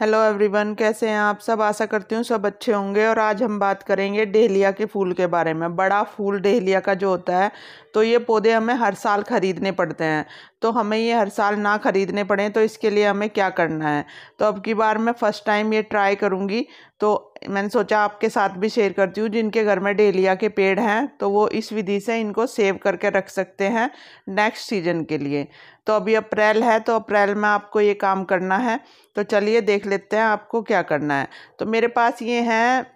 hello everyone कैसे हैं आप सब आशा करती हूँ सब अच्छे होंगे और आज हम बात करेंगे डेहलिया के फूल के बारे में बड़ा फूल डेहलिया का जो होता है तो ये पौधे हमें हर साल ख़रीदने पड़ते हैं तो हमें ये हर साल ना ख़रीदने पड़े तो इसके लिए हमें क्या करना है तो अब की बार मैं फ़र्स्ट टाइम ये ट्राई करूँगी तो मैंने सोचा आपके साथ भी शेयर करती हूँ जिनके घर में डेलिया के पेड़ हैं तो वो इस विधि से इनको सेव करके रख सकते हैं नेक्स्ट सीजन के लिए तो अभी अप्रैल है तो अप्रैल में आपको ये काम करना है तो चलिए देख लेते हैं आपको क्या करना है तो मेरे पास ये हैं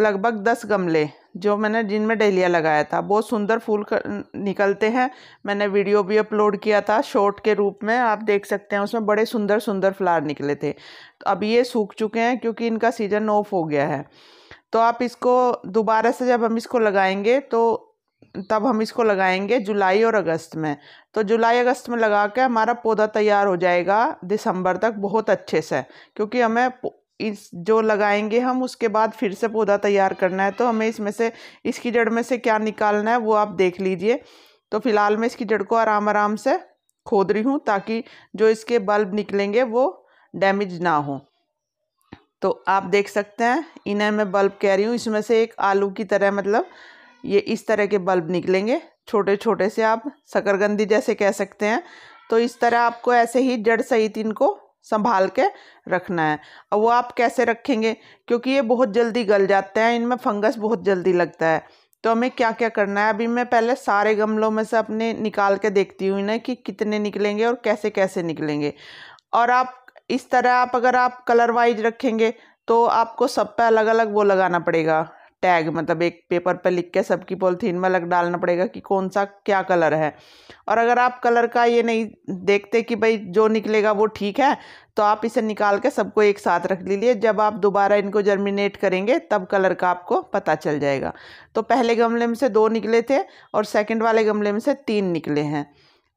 लगभग दस गमले जो मैंने जिनमें डहलिया लगाया था बहुत सुंदर फूल कर, निकलते हैं मैंने वीडियो भी अपलोड किया था शॉर्ट के रूप में आप देख सकते हैं उसमें बड़े सुंदर सुंदर फ्लावर निकले थे तो अब ये सूख चुके हैं क्योंकि इनका सीज़न ऑफ हो गया है तो आप इसको दोबारा से जब हम इसको लगाएंगे तो तब हम इसको लगाएंगे जुलाई और अगस्त में तो जुलाई अगस्त में लगा के हमारा पौधा तैयार हो जाएगा दिसंबर तक बहुत अच्छे से क्योंकि हमें इस जो लगाएंगे हम उसके बाद फिर से पौधा तैयार करना है तो हमें इसमें से इसकी जड़ में से क्या निकालना है वो आप देख लीजिए तो फिलहाल मैं इसकी जड़ को आराम आराम से खोद रही हूँ ताकि जो इसके बल्ब निकलेंगे वो डैमेज ना हो तो आप देख सकते हैं इन्हें मैं बल्ब कह रही हूँ इसमें से एक आलू की तरह मतलब ये इस तरह के बल्ब निकलेंगे छोटे छोटे से आप शकरगंदी जैसे कह सकते हैं तो इस तरह आपको ऐसे ही जड़ सहित इनको संभाल के रखना है और वो आप कैसे रखेंगे क्योंकि ये बहुत जल्दी गल जाते हैं इनमें फंगस बहुत जल्दी लगता है तो हमें क्या क्या करना है अभी मैं पहले सारे गमलों में से अपने निकाल के देखती हूँ इन्हें कि कितने निकलेंगे और कैसे कैसे निकलेंगे और आप इस तरह आप अगर आप कलर वाइज रखेंगे तो आपको सब पे अलग अलग वो लगाना पड़ेगा टैग मतलब एक पेपर पर पे लिख के सबकी पॉलिथीन में अलग डालना पड़ेगा कि कौन सा क्या कलर है और अगर आप कलर का ये नहीं देखते कि भाई जो निकलेगा वो ठीक है तो आप इसे निकाल के सबको एक साथ रख लीजिए जब आप दोबारा इनको जर्मिनेट करेंगे तब कलर का आपको पता चल जाएगा तो पहले गमले में से दो निकले थे और सेकेंड वाले गमले में से तीन निकले हैं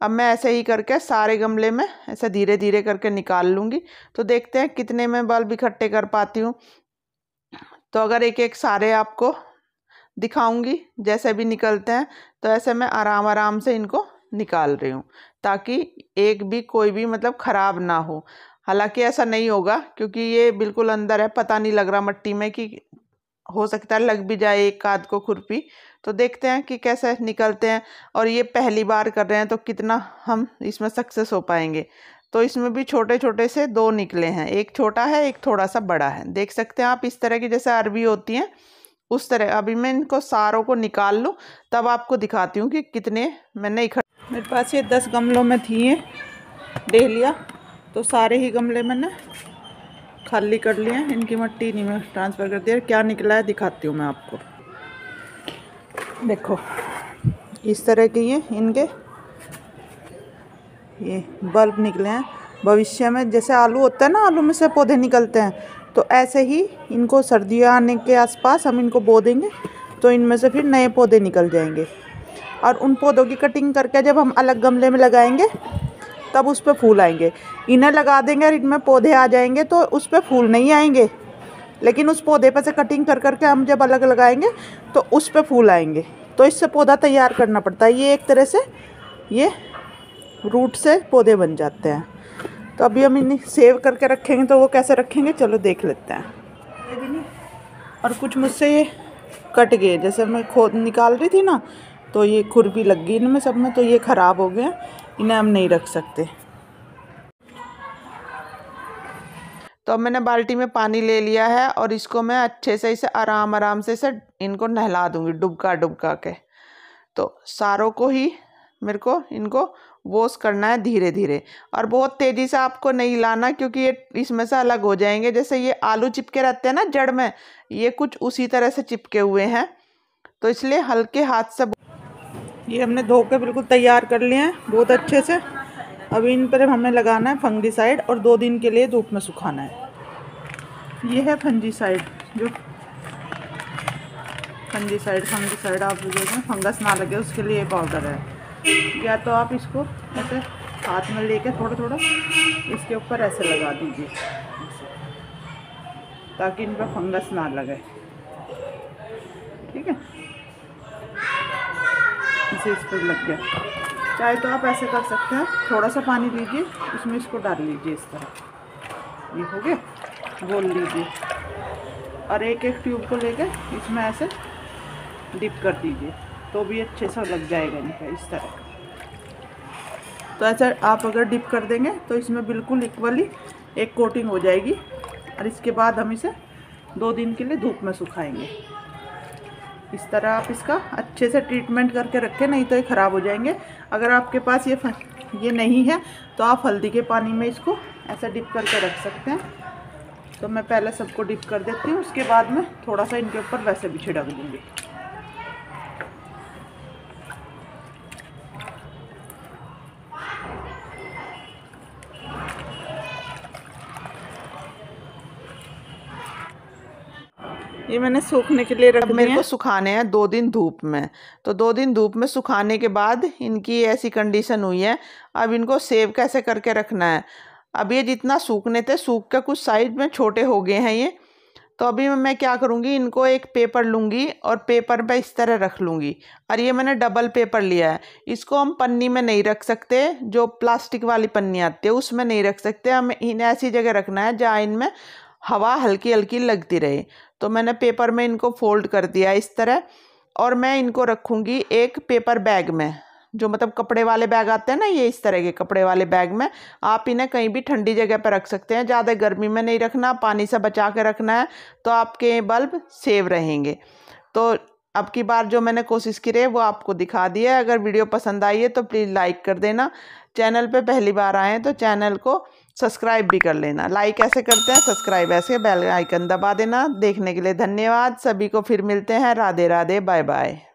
अब मैं ऐसे ही करके सारे गमले में ऐसे धीरे धीरे करके निकाल लूँगी तो देखते हैं कितने में बल्ब इकट्ठे कर पाती हूँ तो अगर एक एक सारे आपको दिखाऊंगी जैसे भी निकलते हैं तो ऐसे मैं आराम आराम से इनको निकाल रही हूँ ताकि एक भी कोई भी मतलब ख़राब ना हो हालांकि ऐसा नहीं होगा क्योंकि ये बिल्कुल अंदर है पता नहीं लग रहा मट्टी में कि हो सकता है लग भी जाए एक काद को खुरपी तो देखते हैं कि कैसे निकलते हैं और ये पहली बार कर रहे हैं तो कितना हम इसमें सक्सेस हो पाएंगे तो इसमें भी छोटे छोटे से दो निकले हैं एक छोटा है एक थोड़ा सा बड़ा है देख सकते हैं आप इस तरह की जैसे अरबी होती हैं उस तरह अभी मैं इनको सारों को निकाल लूँ तब आपको दिखाती हूँ कि कितने मैंने इकट्ठा मेरे पास ये दस गमलों में थी हैं डहलिया तो सारे ही गमले मैंने खाली कर लिए हैं इनकी मट्टी नहीं मैं ट्रांसफ़र कर दिया क्या निकला है दिखाती हूँ मैं आपको देखो इस तरह के ये इनके ये बल्ब निकले हैं भविष्य में जैसे आलू होता है ना आलू में से पौधे निकलते हैं तो ऐसे ही इनको सर्दियाँ आने के आसपास हम इनको बो देंगे तो इनमें से फिर नए पौधे निकल जाएंगे और उन पौधों की कटिंग करके जब हम अलग गमले में लगाएंगे तब उस पर फूल आएंगे इन्हें लगा देंगे और इनमें पौधे आ जाएंगे तो उस पर फूल नहीं आएंगे लेकिन उस पौधे पर से कटिंग कर करके हम जब अलग लगाएंगे तो उस पर फूल आएंगे तो इससे पौधा तैयार करना पड़ता है ये एक तरह से ये रूट से पौधे बन जाते हैं तो अभी हम इन्हें सेव करके रखेंगे तो वो कैसे रखेंगे चलो देख लेते हैं और कुछ मुझसे ये कट गए जैसे मैं खोद निकाल रही थी ना तो ये खुरपी लग गई इनमें सब में तो ये ख़राब हो गए इन्हें हम नहीं रख सकते तो अब मैंने बाल्टी में पानी ले लिया है और इसको मैं अच्छे से इसे आराम आराम से इसे इनको नहला दूँगी डुबका डुबका के तो सारों को ही मेरे को इनको वॉश करना है धीरे धीरे और बहुत तेज़ी से आपको नहीं लाना क्योंकि ये इसमें से अलग हो जाएंगे जैसे ये आलू चिपके रहते हैं ना जड़ में ये कुछ उसी तरह से चिपके हुए हैं तो इसलिए हल्के हाथ से ये हमने धो के बिल्कुल तैयार कर लिए हैं बहुत अच्छे से अब इन पर हमें लगाना है साइड और दो दिन के लिए धूप में सुखाना है ये है साइड जो फंजीसाइड साइड आप लगे फंगस ना लगे उसके लिए पाउडर है या तो आप इसको ऐसे हाथ में लेके थोड़ा थोड़ा इसके ऊपर ऐसे लगा दीजिए ताकि इन पर फंगस ना लगे ठीक है इसे इस पर लग गया चाहे तो आप ऐसे कर सकते हैं थोड़ा सा पानी दीजिए इसमें इसको डाल लीजिए इस तरह ये हो गया बोल लीजिए और एक एक ट्यूब को लेकर इसमें ऐसे डिप कर दीजिए तो भी अच्छे सा लग जाएगा इनका इस तरह तो ऐसा आप अगर डिप कर देंगे तो इसमें बिल्कुल इक्वली एक कोटिंग हो जाएगी और इसके बाद हम इसे दो दिन के लिए धूप में सुखाएंगे इस तरह आप इसका अच्छे से ट्रीटमेंट करके रखें नहीं तो ये ख़राब हो जाएंगे अगर आपके पास ये ये नहीं है तो आप हल्दी के पानी में इसको ऐसा डिप करके रख सकते हैं तो मैं पहले सबको डिप कर देती हूँ उसके बाद में थोड़ा सा इनके ऊपर वैसे भी छिड़क दूँगी ये मैंने सूखने के लिए रख अब मेरे को सुखाने हैं दो दिन धूप में तो दो दिन धूप में सुखाने के बाद इनकी ऐसी कंडीशन हुई है अब इनको सेव कैसे करके रखना है अब ये जितना सूखने थे सूख के कुछ साइड में छोटे हो गए हैं ये तो अभी मैं क्या करूँगी इनको एक पेपर लूँगी और पेपर पर इस तरह रख लूँगी और ये मैंने डबल पेपर लिया है इसको हम पन्नी में नहीं रख सकते जो प्लास्टिक वाली पन्नी आती है उसमें नहीं रख सकते हम इन्हें ऐसी जगह रखना है जहाँ इनमें हवा हल्की हल्की लगती रहे तो मैंने पेपर में इनको फोल्ड कर दिया इस तरह और मैं इनको रखूँगी एक पेपर बैग में जो मतलब कपड़े वाले बैग आते हैं ना ये इस तरह के कपड़े वाले बैग में आप इन्हें कहीं भी ठंडी जगह पर रख सकते हैं ज़्यादा गर्मी में नहीं रखना पानी से बचा के रखना है तो आपके बल्ब सेव रहेंगे तो अब की बार जो मैंने कोशिश की है वो आपको दिखा दी है अगर वीडियो पसंद आई है तो प्लीज़ लाइक कर देना चैनल पे पहली बार आएँ तो चैनल को सब्सक्राइब भी कर लेना लाइक ऐसे करते हैं सब्सक्राइब ऐसे बेल आइकन दबा देना देखने के लिए धन्यवाद सभी को फिर मिलते हैं राधे राधे बाय बाय